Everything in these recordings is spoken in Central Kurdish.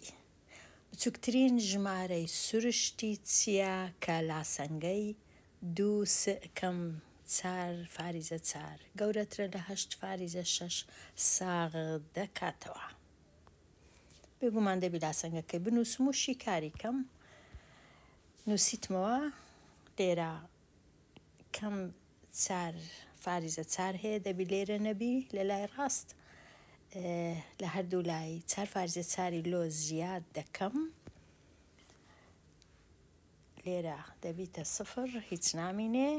باسی بچووکترین ژمارەی سروشتی چییە کە لاسەنگەی دوو کەم چار فاریزە چار گەورەترە لە هەشت فاریزە شەش ساغ دەکاتەوە بێگومان دەبی لاسەنگەکەی بنووسم و شیکاری کەم نووسیتمەوە لێرە کەم چار فاریزە چار هەیە دەبی لێرە نەبی لە لای ڕاست لە هەردوو لای چار فارزیە چاری لۆ زیاد دەکەم لێرە دەبیتە سفر هیچ نامینێ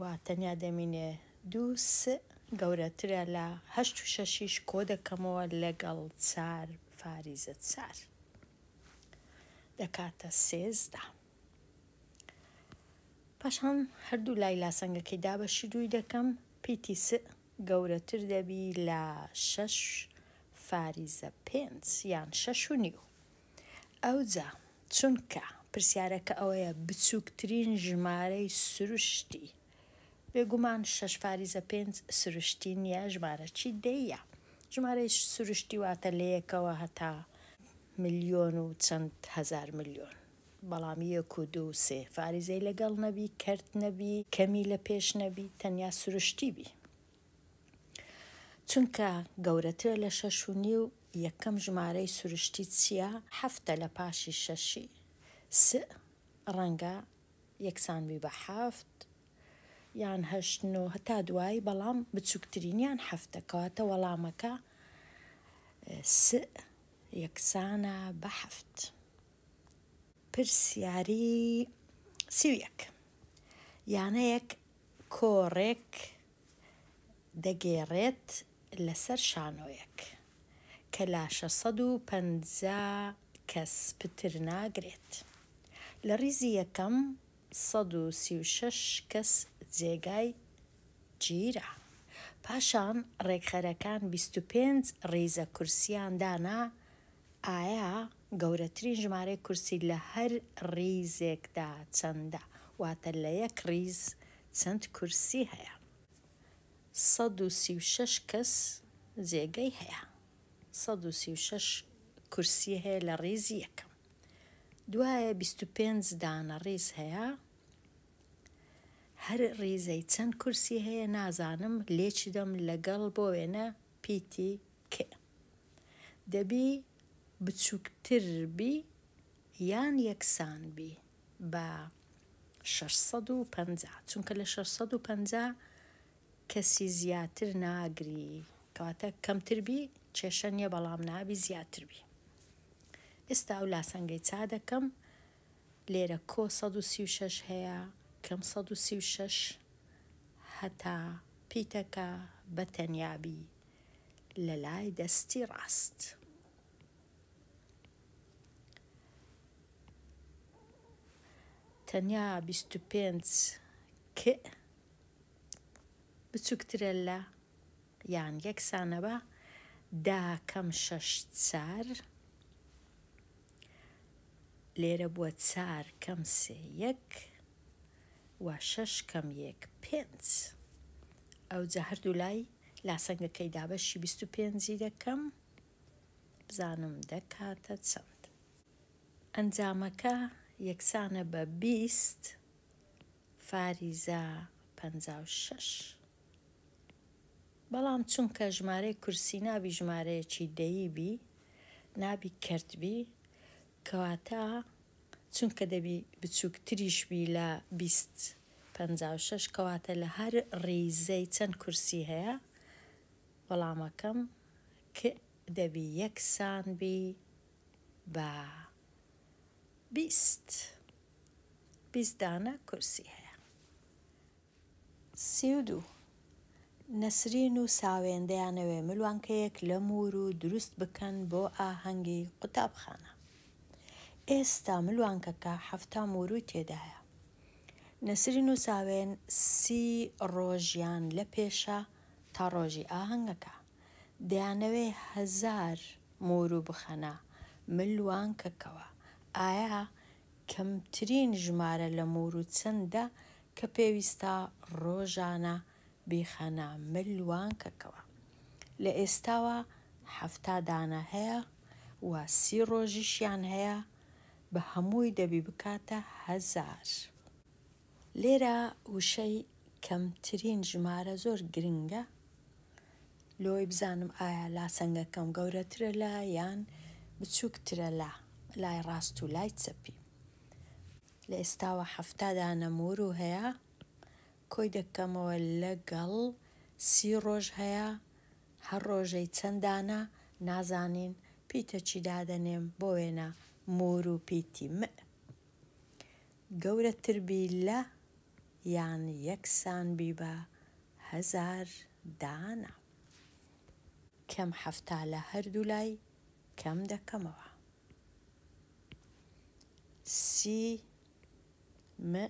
وا تەنیا دەمینێ دووس گەورەترە لە هە و شەشیش کۆ دەکەمەوە لەگەڵ چار فاریزە چار دەکاتە سێزدا پاشان هەردوو لای لاسەنگەکەی دابەشی دووی دەکەم پیتی س گەورەتر دەبی لە شەش فاریزە پێنج یان شەش و نیو ئەوجا چونکە پرسیارەکە ئەوەیە بچووکترین ژمارەی سروشتی بێگومان شەش فاریزە پێنج سروشتی نیە ژمارەی دەیە ژمارەی سروشتی واتە لەیەکەوە هەتا میلیۆن و چەند هزار میلیۆن بەڵامی یەک و دو سێ فاریزەی لەگەڵ نەبی کرد نەبی کەمی لە پێش نەبی تەنیا سروشتی بی چونکە گەورەتر لە شەشونی و یەکەم ژمارەی سروشتی چییە هەفتە لە پاشی شەشی س ڕەنگە یەکسانبی بە حەفت یان هەشت و هەتا دوای بەڵام بچووکترینیان هەفتەکەواتە وەڵامەکە س یەکسانە بە حەفت. پرسیاری سویەک یانەیەک کۆڕێک دەگێڕێت لەسەر شانۆیەک کە لاشە 150 کەس پتر ناگرێت. لە ریزی یەکەم 136 کەس جێگای گیرە. پاشان ڕێکخەرەکان 25 ڕێزە کورسیان دانا ئایا گەورەترین ژمارە کورسی لە هەر ڕیزێکدا چەندە واتە لە یەک ڕیز چەند کورسی هەیە. 136 کەس جێگەی هەیە 136 کورسی هەیە لە ڕێزی یەکەم دوایە 25 دانە ڕێز هەیە هەر ڕێزەی چەند کورسی هەیە نازانم لێکی دەم لەگەڵ بۆ وێنە پیتی کێ دەبی بچووکتر بی یان یەکسان بی بە 650 چونکە لە 650 کەسی زیاتر ناگری کەواتە کەمتربی کێشە نییە بەڵام نابی زیاتربی ئێستا ئەو لاسەنگەی چا دەکەم لێرە کۆ 16 هەیە کەم 16 هەتا پیتەکە بە تەنیابی لە لای دەستی ڕاست. تەنیا 25 ک بچووکترە لە یان یەکسانەوە داکەم شەش چار لێرە بووە چار کەم سێ یەک وا شەش کەم یەک پێنج ئەو جە هەردوو لای لاسەنگەکەی دابەشی بیست و پێنجی دەکەم بزانم دەکاتە چەند ئەنجامەکە یەکسانە بە بیست فاریزە 56. بەڵام چونکە ژمارەی کورسی نابی ژمارەیەکی دەیبی نابی کردبی کەواتە چونکە دەبی بچووکتریش بی لە 26 کەواتە لە هەر ڕیزەی چەند کورسی هەیە وەڵامەکەم کە دەبی یەکسان بی بە بیست دانە کورسی هەیە سی و دوو نەسرین و ساوێندەیانەوێ ملوانکەیەک لە مور و دروست بکەن بۆ ئاهەنگی قوتابخانە ئێستا ملوانکەکە هەفتا موروی تێدایە نەسرین و ساوێن سی ڕۆژیان لە پێشە تا ڕۆژی ئاهەنگەکە دەیانەوێ هەزار مور و بخەنە ملوان کەکەوە ئایا کەمترین ژمارە لە مور و چەندە کە پێویستە ڕۆژانە بێخەنا ملوان کەکەوە لە ئێستاوە هەفتا دانە هەیە و سی ڕۆژیشیان هەیە بە هەمووی دەبی بکاتە هەزار لێرە وشەی کەمترین ژمارە زۆر گرنگە لۆی بزانم ئایا لاسەنگەکەم گەورەترە لە یان بچووکترە لا لای ڕاست و لای چەپی لە ئێستاوە هەفتادا نەمور و هەیە کۆی دەکەمەوە لەگەڵ سی ڕۆژ هەیە هەر ڕۆژەی چەندانە نازانین پیتە چی دادەنێم بۆ وێنە مور و پیتی مع گەورەتربی لە یان یەکسان بی بە هەزار دانا کەم حەفتا لە هەردوو لای کەم دەکەمەوە سی مع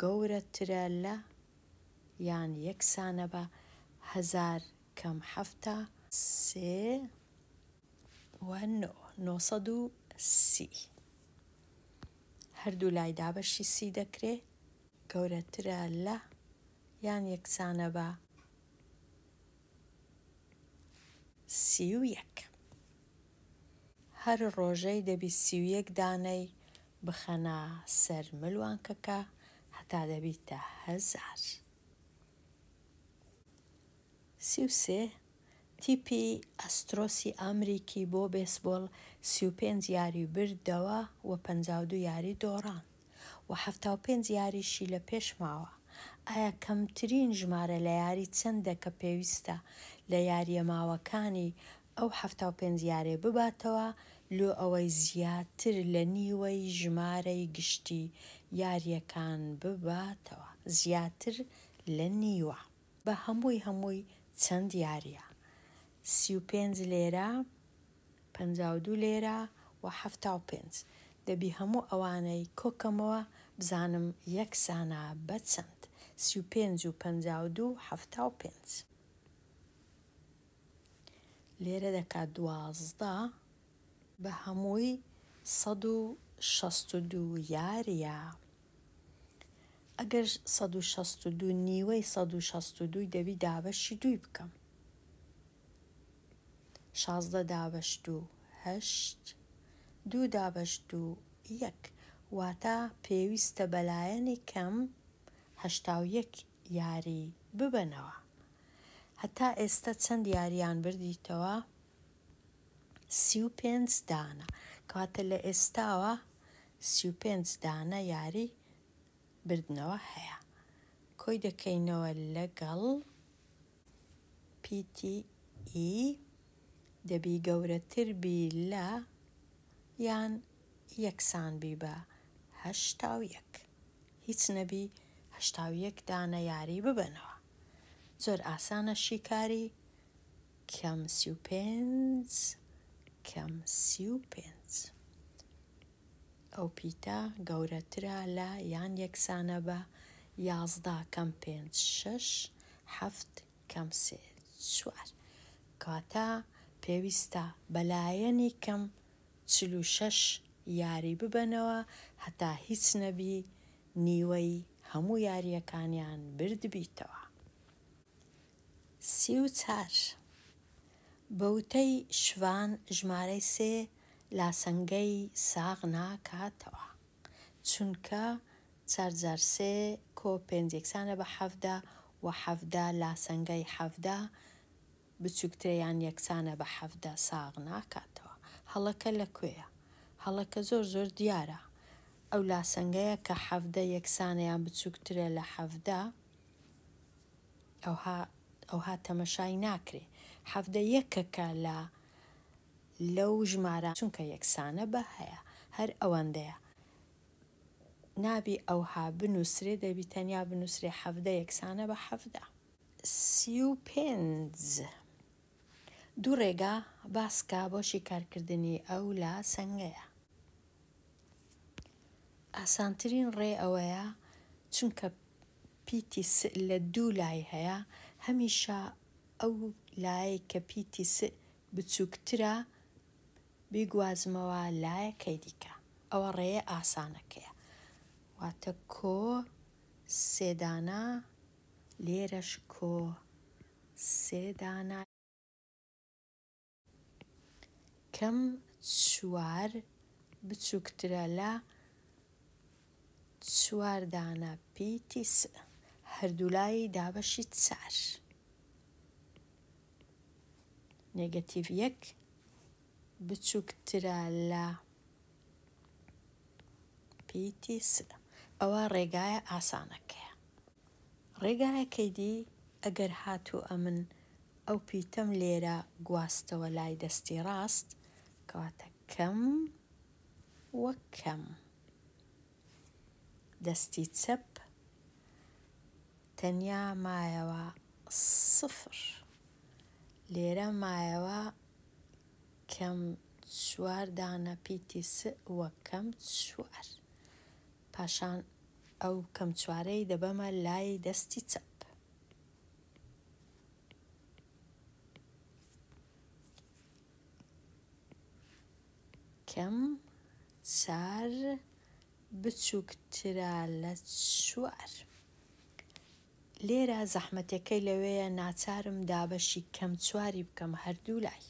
گەورەترە لە یان یەکسانە بە هزار کەم حفتە سێ سی هەردوو لای دابەشی سی دەکرێ گەورەترە لە یان یەکسانە بە سی و یەک هەر ڕۆژەی دەبی سی و یەک دانەی بخەنا سەر ملوان کەکە تا دەبیتە هەزار سیوسێ تیپی ئەسترۆسی ئەمریکی بۆ بێسبۆڵ سیوپێنج یاری بردەوە و پەنجاودو یاری دۆڕان و هەفتا و پێنج یاریشی لە پێش ماوە ئایا کەمترین ژمارە لە یاری چەندە کە پێویستە لە یاریە ماوەکانی ئەو هەفتا و پێنج یارێ بباتەوە لۆ ئەوەی زیاتر لە نیوەی ژمارەی گشتی یاریەکان بباتەوە زیاتر لە نیوە بە هەمووی هەمووی چەند یاریە سی و پێنج لێرە پ دو لێرە و هەفتا و پێنج دەبی هەموو ئەوانەی کۆکەمەوە بزانم یەکسانە بە چەند سی و پێنج و پ دو هەفتا و پێنج لێرە دەکات دوازدا بە هەمووی 162 یاریە ئەگەر 1662 نیوەی 1662 دەوی دابەشی دوی بکەم. 16 دابش دوو هەشت دوو دابش دوو یەک واتە پێویستە بەلایەنی کەم هەشتاویەک یاری ببەنەوە. هەتا ئێستا چەند یاریان بردیتەوە سی و پێنج دانە کاتە لە ئێستاوە سی و پێنج دانە یاری بردنەوە هەیە کۆی دەکەینەوە لەگەڵ PTE دەبی گەورەتر بی لە یان یەکسان بی بە هەشتا یەک هیچ نەبی هەشتا یەک دانە یاری ببنەوە زۆر ئاسانە شیکاری کەم سی و پێنج کەم سی و پێنج ئەو پیتە گەورەترە لە یان یەکسانە بە یازدا کەم پێنج شش هەفت کەم سێ چوار کاتە پێویستە بەلایەنی کەم چل و شەش یاری ببەنەوە هەتا هیچ نەبی نیوەی هەموو یاریەکانیان بردبییتەوە سی و چار بەوتەی شوان ژمارەی سێ لاسەنگەی ساغ ناکاتەوە چونکە چارجارسێ کۆ پێنجێکسانە بە حەفدا و حەفدا لاسەنگەی حەفدا بچووکتریان یەکسانە بە حەفدا ساغ ناکاتەوە هەڵەکە لەکوێیە هەڵەکە زۆر زۆر دیارە ئەو لاسەنگەیە کە حەفدە یەکسانەیان بچووکترە لە حەفدا ئەوها تەمەشای ناکرێ حەفدە یەکەکە لە لەو ژمارە چونکە یەکسانە بە هەیە هەر ئەوەندەیە نابی ئەوها بنووسێ دەبی تەنیا بنووسێ حەفدە یەکسانە بە حەفدا سی و پێنج دوو ڕێگا باسکە بۆشی کارکردنی ئەو لا سنگەیە ئاسانترین ڕێ ئەوەیە چونکە پیتی لە دوو لای هەیە هەمیشە ئەو لایە کە پیتی بچووکترە بیگوازمەوە لایەکەی دیکە ئەوە ڕێ ئاسانەکەیە واتە کۆ سێدانا لێرەش کۆ سێدانا کەم چوار بچووکترە لە چواردانە پیتیس هەردوولای دابەشی چار نێگەتیڤ یەک بچووکترە لە پیتی سر ئەوە ڕێگایە ئاسانەکەیە ڕێگایەکەیدی ئەگەر هاتوو ئەمن ئەو پیتەم لێرە گواستەوە لای دەستی ڕاست کەواتە کەم وەکەم دەستی چەپ تەنیا مایەوە سفر لێرە مایەوە کەم چوار دانە پیتی س وە کەم چوار پاشان ئەو کەم چوارەی دەبەمە لای دەستی چەپ کەم چار بچووکترا لە چوار. لێرە زەحمەتەکەی لەوەیە ناچارم دابەشی کەم چواری بکەم هەردوو لای.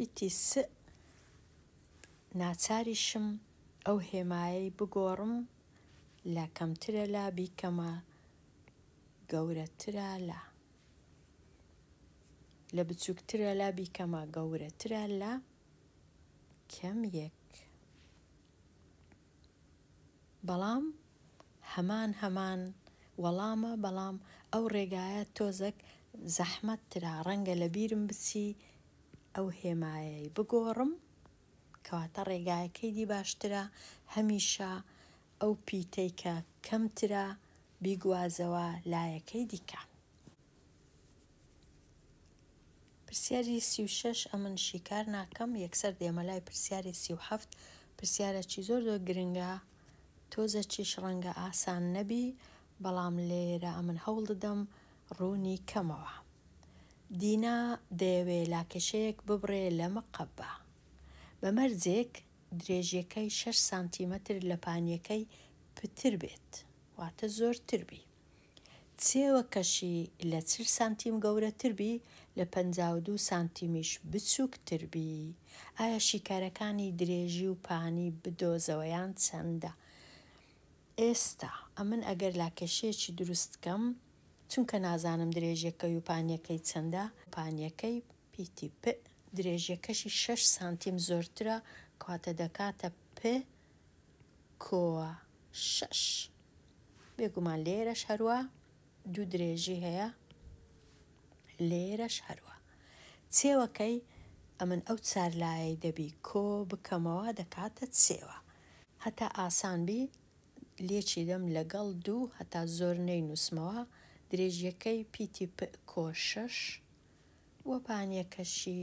پیتی س ناچاریشم ئەو هێمایی بگۆڕم لە کەمترە لا بیکەمە گەورەترە لا لە بچووکترە لا بیکەمە گەورەترە لە کەم یەک بەڵام هەمان هەمان وەڵامە بەڵام ئەو ڕێگایە تۆزەک زەحمەتترا ڕەنگە لە بیرم بچی ئەو هێمایەی بگۆڕم کەواتە ڕێگایەکەی دی باشترە هەمیشە ئەو پیتەی کە کەمترە بیگوازەوە لایەکەی دیکە. پرسیاری سی و شش ئەمن شیکار ناکەم یەکسەر دێمەلای پرسیاری سی و هەفت پرسیارەکی زۆر دۆ گرنگە تۆزەکیش ڕەنگە ئاسان نەبی بەڵام لێرە ئەمن هەوڵ دەدەم ڕوونی کەمەوە. دینا دەیەوێ لاکەشەیەک ببڕێ لە مەقەبە بە مەرجێک درێژیەکەی 6 سانتیمەتر لە پانیەکەی پتر بێت واتە زۆرتر بی چێوە کەشی لە چ سانتیم گەورەتربی لە 52 سانتیمیش بچووکتربی ئایا شیکارەکانی درێژی و پانی بدۆزەوەیان چەندە ئێستا ئەمن ئەگەر لاکەشەیەکی دروستکەم چونکە نازانم درێژەکەی و پانیەکەی چەندە پانیەکەی پیتی پ درێژەکەشی 6 سانتیم زۆرترە کاتە دەکاتە پ کۆوە شش بێگومان لێرەش هەروە دوو درێژی هەیە لێرەش هەروە چێوەکەی ئەمن ئەو چارلایە دەبی کۆ بکەمەوە دەکاتە چێوە هەتا ئاسانبی لێکی دەم لەگەڵ دوو هەتا زۆر نەی نووسمەوە درێژیەکەی پیتی کۆشەش وەپانیەکەشی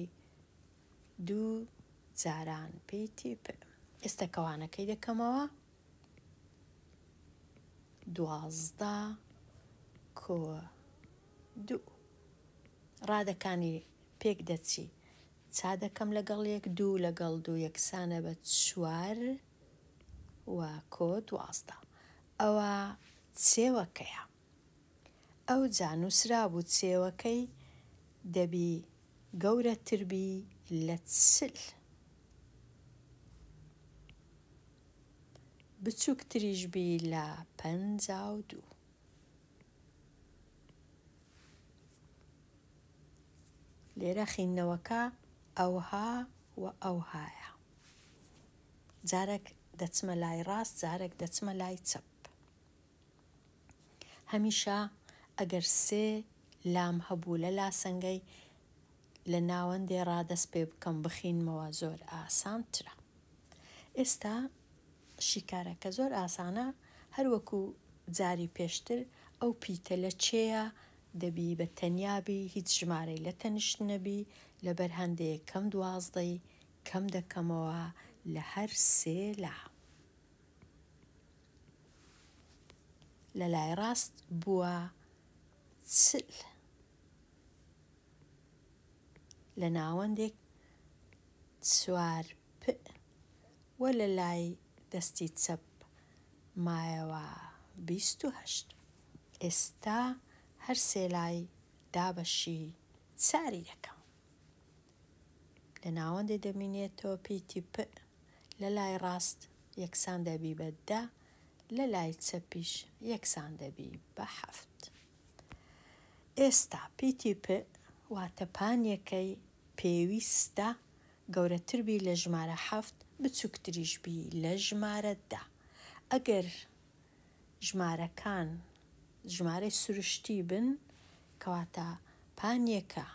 دوو جاران پیتی ئێستا کەوانەکەی دەکەمەوە دوازدا کۆ دوو ڕادەکانی پێک دەچی چا دەکەم لەگەڵ یەک دوو لەگەڵ دوو یەکسانە بە چوار و کۆ دوازدا ئەوە سێوەکەیە ئەو جانووسرابوو چێوەکەی دەبی گەورەتربی لە چل. بچووکتریشبی لە پ دوو. لێرە خینەوەکە ئەوها و ئەوهایە. جارێک دەچمە لای ڕاست جارێک دەچمە لای چەپ. هەمیشە ئەگەر سێ لام هەبوو لە لاسەنگەی لە ناوەندێ ڕادەست پێ بکەم بخینمەوە زۆر ئاسانترە. ئێستا شیکارەکە زۆر ئاسانە هەروەکو جاری پێشتر ئەو پیتە لە چێە دەبی بە تەنیابی هیچ ژمارەی لە تەنیشت نەبی لەبەر هەندێک کەم دوازدەی کەم دەکەمەوە لە هەر سێ لا. لە لای ڕاست بووە چل لە ناوەندێک چوار پ وە لە لای دەستی چەپ مایەوە بیست و هەشت ئێستا هەر سێلای دابەشی چاری دەکەم لە ناوەندی دەمینێتەوە پیتی پ لە لای ڕاست یەکسان دەبی بەدا لە لای چەپیش یەکسان دەبی بە حەفت. ئێستا پیتیپ واتە پانیەکەی پێویستە گەورەتربی لە ژمارە هەفت بچووکتریشبی لە ژمارەدا ئەگەر ژمارەکان ژمارەی سروشتی بن کەواتە پانیەکە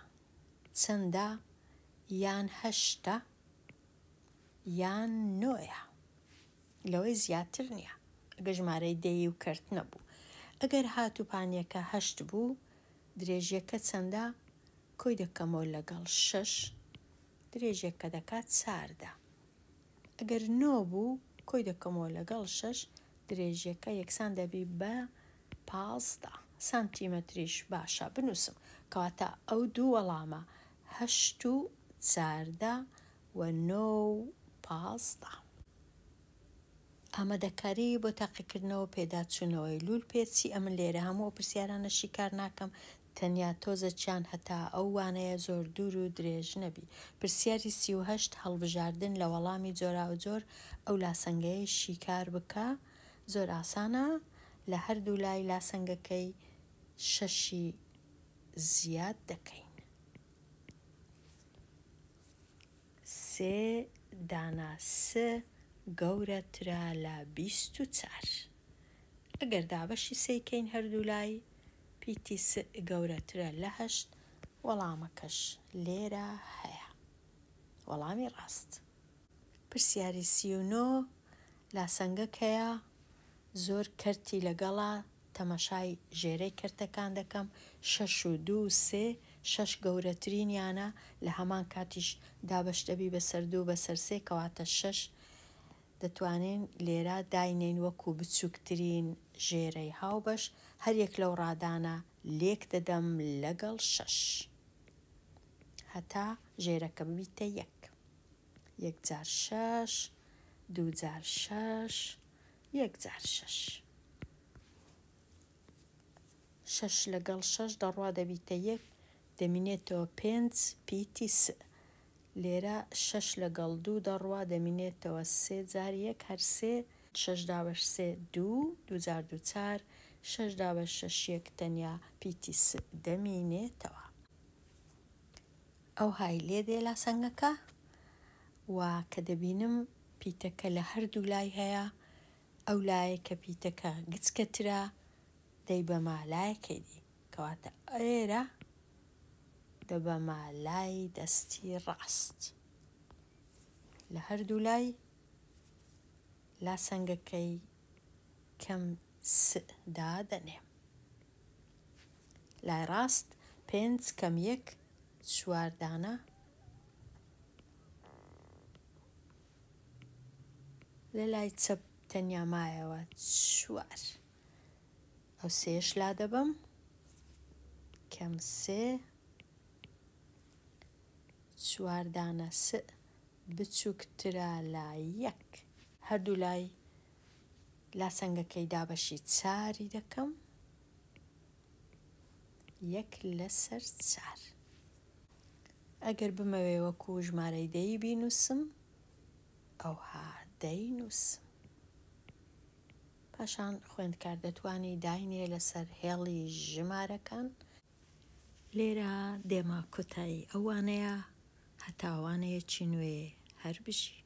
چەندە یان هەشتا یان نۆیە لەوەی زیاتر نییە ئەگە ژمارەی دەی و کرد نەبوو ئەگەر هاتوپانیەکە هەشت بوو درێژیەکە چەندە کۆی دەکەمەوە لەگەڵ شش درێژێکە دەکات چاردا ئەگەر نۆ بوو کۆی دەکەمەوە لەگەڵ شش درێژیەکە یەکسان دەبی بە پازدا سانتیمەتریش باشە بنووسم کەواتە ئەو دوو وەڵامە هەشت و چاردا و نۆ پازدا ئامادەکاری بۆ تاقیکردنەوە پێداچوونەوەی لول پێچی ئەمن لێرە هەموو پرسیارانەشی کار ناکەم تەنیا تۆزەچیان هەتا ئەو وانەیە زۆر دوور و درێژ نەبی پرسیاری سیهشت هەڵبژاردن لە وەڵامی جۆرا و جۆر ئەو لاسەنگەیە شیکار بکە زۆر ئاسانە لە هەردوو لای لاسەنگەکەی شەشی زیاد دەکەین سێ داناسە گەورەترا لە بیست و چار ئەگەر دابەشی سیکەین هەردوو لای پیتی س گەورەترە لە هەشت وەڵامەکەش لێرە هەیە وەڵامی ڕاست پرسیاری سیونۆ لاسەنگەکەیە زۆر کەرتی لەگەڵا تەمەشای ژێرەی کرتەکان دەکەم شەش و دو سێ شەش گەورەترینیانە لە هەمان کاتیش دابشتەبی بەسەر دوو بەسەر سێ کەواتە شەش دەتوانین لێرە داینین وەکو بچووکترین ژێرەی هاوبەش هەرێک لەو ڕادانە لێک دەدەم لەگەڵ شەش. هەتا ژێرەکەم بیتە یەک. یەکجار شەش، دوجار شەش، یەکجار شەش. شەش لەگەڵ شەش دەڕوا دەبیتە یەک دەمینێتەوە پێنج پیتی س. لێرە شەش لەگەڵ دوو دەڕوا دەمینێتەوە سێ جار یەک هەر سێ شەش داوەش سێ دوو دوزار دوچار شەشدا بە شەشیەک تەنیا پیتی دەمینێتەوە ئەو های لێدێ لا سنگەکە و کە دەبینم پیتەکە لە هەردوو لای هەیە ئەو لایە کە پیتەکە گچکەترا دەی بە مالایەکەیدی کەواتە ئێرە دە بە مالای دەستی ڕاست لە هەردوو لای لا سنگەکەی کەم سدا دەنێ لای ڕاست پێنج کەم یەک چواردانە لە لای چەپ تەنیا مایەوە چوار ئەو سێش لا دەبم کەم سێ چواردانە س بچووکترا لای یەک هەردوو لای لا سنگەکەی دابەشی چاری دەکەم یەک لەسەر چار ئەگەر بمەوێ وەکو ژمارەی دەی بینووسم ئەو ها دەی نووسم پاشان خوێندکار دەتوانی داینێ لەسەر هێڵی ژمارەکان لێرە دێمە کۆتایی ئەوانەیە هەتاوانەیەکی نوێ هەر بژی.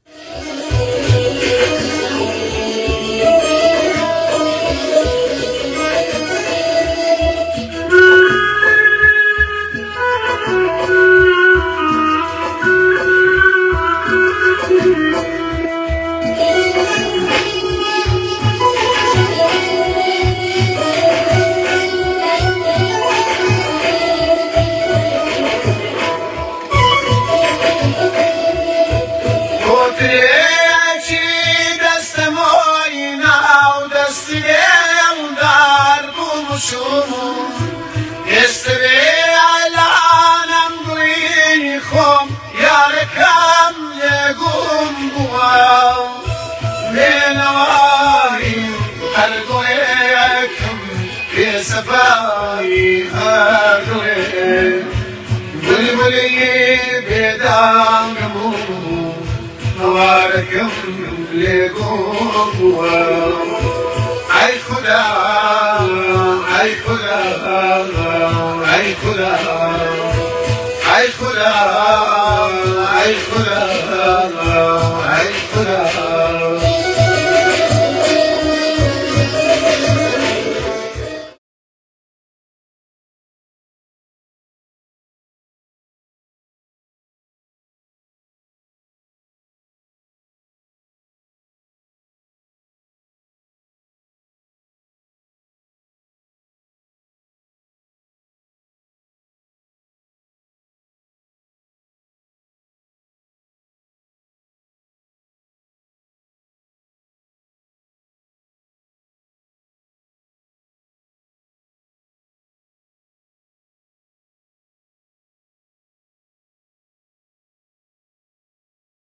كل قوة أي خدا أي خدا أي خدا أي